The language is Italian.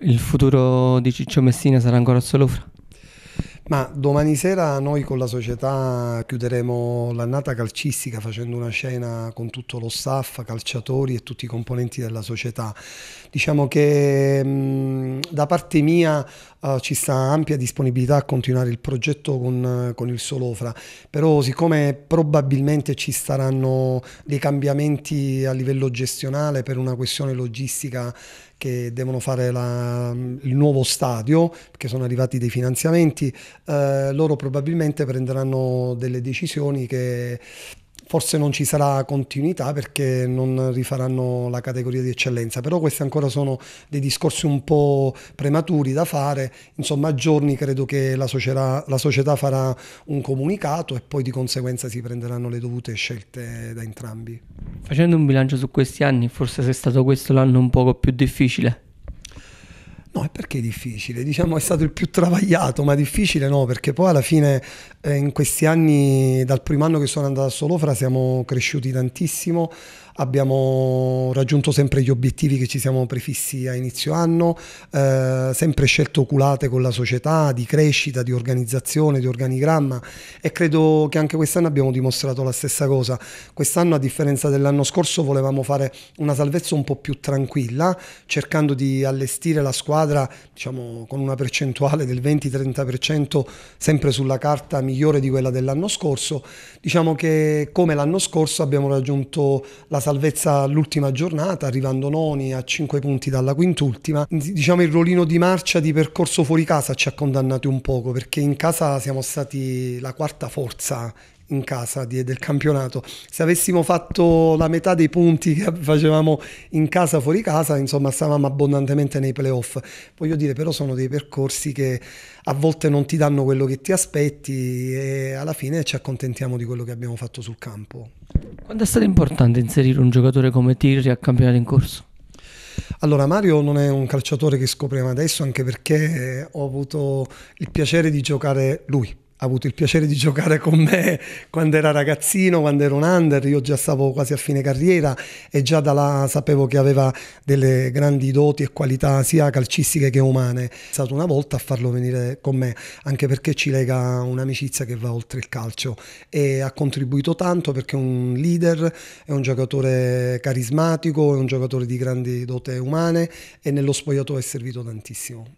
Il futuro di Ciccio Messina sarà ancora a Solofra? Ma domani sera noi con la società chiuderemo l'annata calcistica facendo una scena con tutto lo staff, calciatori e tutti i componenti della società. Diciamo che mh, mm, da parte mia uh, ci sta ampia disponibilità a continuare il progetto con, con, il Solofra, però siccome probabilmente ci saranno dei cambiamenti a livello gestionale per una questione logistica che devono fare la, il nuovo stadio, perché sono arrivati dei finanziamenti, eh, loro probabilmente prenderanno delle decisioni che forse non ci sarà continuità perché non rifaranno la categoria di eccellenza, però questi ancora sono dei discorsi un po' prematuri da fare, insomma a giorni credo che la società, la società farà un comunicato e poi di conseguenza si prenderanno le dovute scelte da entrambi. Facendo un bilancio su questi anni, forse è stato questo l'anno un poco più difficile No, e perché è difficile? Diciamo è stato il più travagliato, ma difficile no, perché poi alla fine eh, in questi anni, dal primo anno che sono andato a Solofra, siamo cresciuti tantissimo, abbiamo raggiunto sempre gli obiettivi che ci siamo prefissi a inizio anno, eh, sempre scelto culate con la società di crescita, di organizzazione, di organigramma e credo che anche quest'anno abbiamo dimostrato la stessa cosa. Quest'anno a differenza dell'anno scorso volevamo fare una salvezza un po' più tranquilla, cercando di allestire la squadra squadra diciamo, con una percentuale del 20-30% sempre sulla carta migliore di quella dell'anno scorso. Diciamo che come l'anno scorso abbiamo raggiunto la salvezza all'ultima giornata, arrivando noni a 5 punti dalla quintultima. Diciamo il ruolino di marcia di percorso fuori casa ci ha condannati un poco perché in casa siamo stati la quarta forza in casa di, del campionato. Se avessimo fatto la metà dei punti che facevamo in casa fuori casa, insomma, stavamo abbondantemente nei playoff. Voglio dire, però, sono dei percorsi che a volte non ti danno quello che ti aspetti e alla fine ci accontentiamo di quello che abbiamo fatto sul campo. Quando è stato importante inserire un giocatore come Tirri a campionato in corso? Allora, Mario non è un calciatore che scopriamo adesso, anche perché ho avuto il piacere di giocare lui ha avuto il piacere di giocare con me quando era ragazzino, quando ero un under, io già stavo quasi a fine carriera e già da là sapevo che aveva delle grandi doti e qualità sia calcistiche che umane. È stato una volta a farlo venire con me, anche perché ci lega un'amicizia che va oltre il calcio e ha contribuito tanto perché è un leader, è un giocatore carismatico, è un giocatore di grandi dote umane e nello spogliatoio è servito tantissimo.